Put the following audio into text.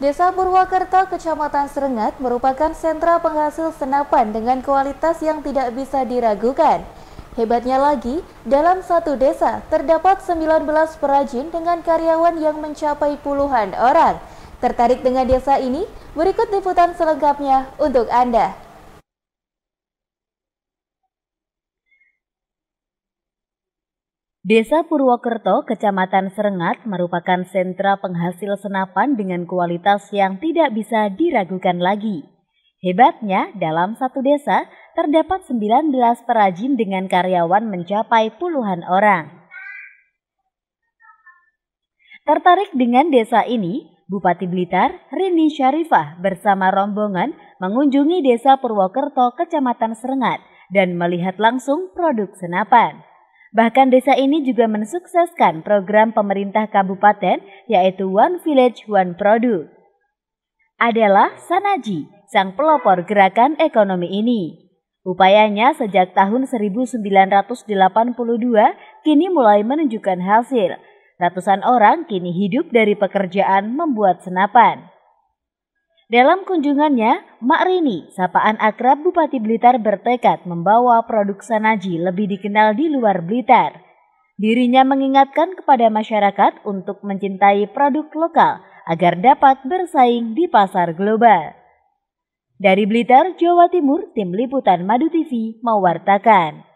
Desa Purwakarta, Kecamatan Serengat merupakan sentra penghasil senapan dengan kualitas yang tidak bisa diragukan. Hebatnya lagi, dalam satu desa terdapat 19 perajin dengan karyawan yang mencapai puluhan orang. Tertarik dengan desa ini? Berikut liputan selengkapnya untuk Anda. Desa Purwokerto, Kecamatan Serengat merupakan sentra penghasil senapan dengan kualitas yang tidak bisa diragukan lagi. Hebatnya, dalam satu desa terdapat 19 perajin dengan karyawan mencapai puluhan orang. Tertarik dengan desa ini, Bupati Blitar Rini Syarifah bersama rombongan mengunjungi Desa Purwokerto, Kecamatan Serengat dan melihat langsung produk senapan. Bahkan desa ini juga mensukseskan program pemerintah kabupaten yaitu One Village One Product. Adalah Sanaji, sang pelopor gerakan ekonomi ini. Upayanya sejak tahun 1982 kini mulai menunjukkan hasil. Ratusan orang kini hidup dari pekerjaan membuat senapan. Dalam kunjungannya, Mak Rini, sapaan akrab Bupati Blitar bertekad membawa produk Sanaji lebih dikenal di luar Blitar. Dirinya mengingatkan kepada masyarakat untuk mencintai produk lokal agar dapat bersaing di pasar global. Dari Blitar, Jawa Timur, Tim Liputan Madu TV mewartakan.